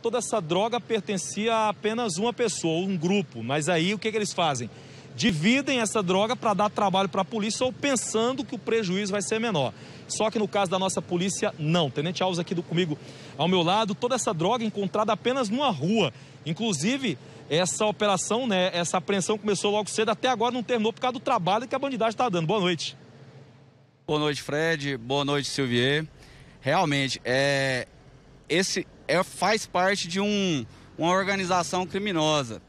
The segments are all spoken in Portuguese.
Toda essa droga pertencia a apenas uma pessoa, um grupo. Mas aí o que, que eles fazem? Dividem essa droga para dar trabalho para a polícia ou pensando que o prejuízo vai ser menor. Só que no caso da nossa polícia, não. Tenente Alves aqui do, comigo ao meu lado, toda essa droga encontrada apenas numa rua. Inclusive, essa operação, né, essa apreensão começou logo cedo, até agora não terminou por causa do trabalho que a bandidagem está dando. Boa noite. Boa noite, Fred. Boa noite, Silvier. Realmente, é... esse, é, faz parte de um, uma organização criminosa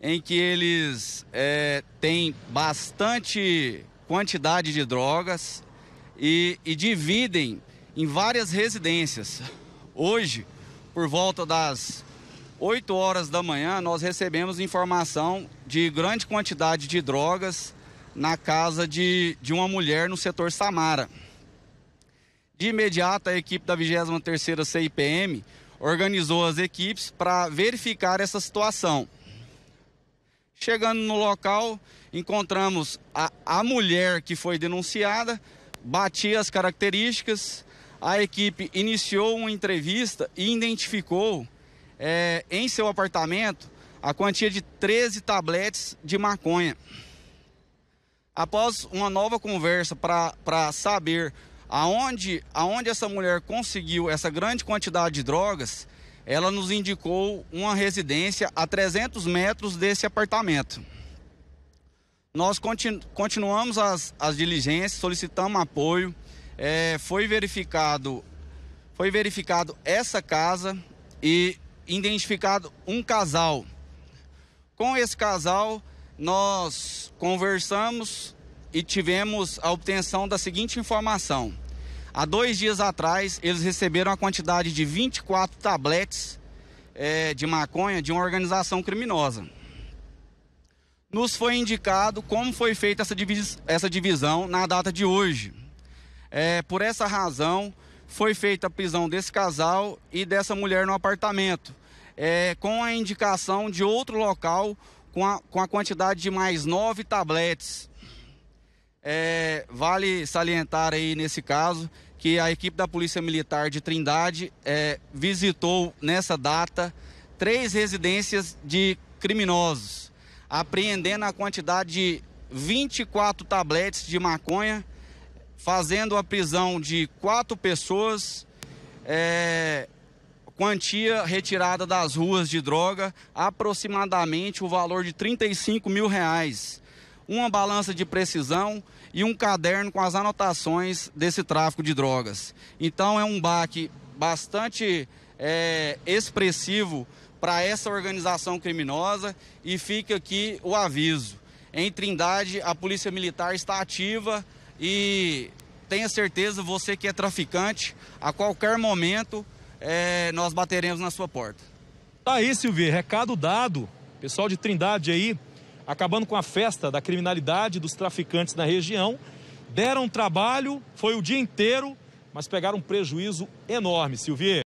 em que eles é, têm bastante quantidade de drogas e, e dividem em várias residências. Hoje, por volta das 8 horas da manhã, nós recebemos informação de grande quantidade de drogas na casa de, de uma mulher no setor Samara. De imediato, a equipe da 23ª CIPM organizou as equipes para verificar essa situação. Chegando no local, encontramos a, a mulher que foi denunciada, batia as características, a equipe iniciou uma entrevista e identificou é, em seu apartamento a quantia de 13 tabletes de maconha. Após uma nova conversa para saber Aonde, aonde essa mulher conseguiu essa grande quantidade de drogas, ela nos indicou uma residência a 300 metros desse apartamento. Nós continu, continuamos as, as diligências, solicitamos apoio, é, foi, verificado, foi verificado essa casa e identificado um casal. Com esse casal, nós conversamos e tivemos a obtenção da seguinte informação. Há dois dias atrás, eles receberam a quantidade de 24 tabletes é, de maconha de uma organização criminosa. Nos foi indicado como foi feita essa, divis essa divisão na data de hoje. É, por essa razão, foi feita a prisão desse casal e dessa mulher no apartamento, é, com a indicação de outro local com a, com a quantidade de mais nove tabletes é, vale salientar aí nesse caso que a equipe da Polícia Militar de Trindade é, visitou nessa data três residências de criminosos, apreendendo a quantidade de 24 tabletes de maconha, fazendo a prisão de quatro pessoas, é, quantia retirada das ruas de droga, aproximadamente o valor de 35 mil reais uma balança de precisão e um caderno com as anotações desse tráfico de drogas. Então é um baque bastante é, expressivo para essa organização criminosa e fica aqui o aviso. Em Trindade, a Polícia Militar está ativa e tenha certeza, você que é traficante, a qualquer momento é, nós bateremos na sua porta. Tá aí, Silvio, recado dado. Pessoal de Trindade aí, acabando com a festa da criminalidade dos traficantes na região. Deram trabalho, foi o dia inteiro, mas pegaram um prejuízo enorme, Silvia.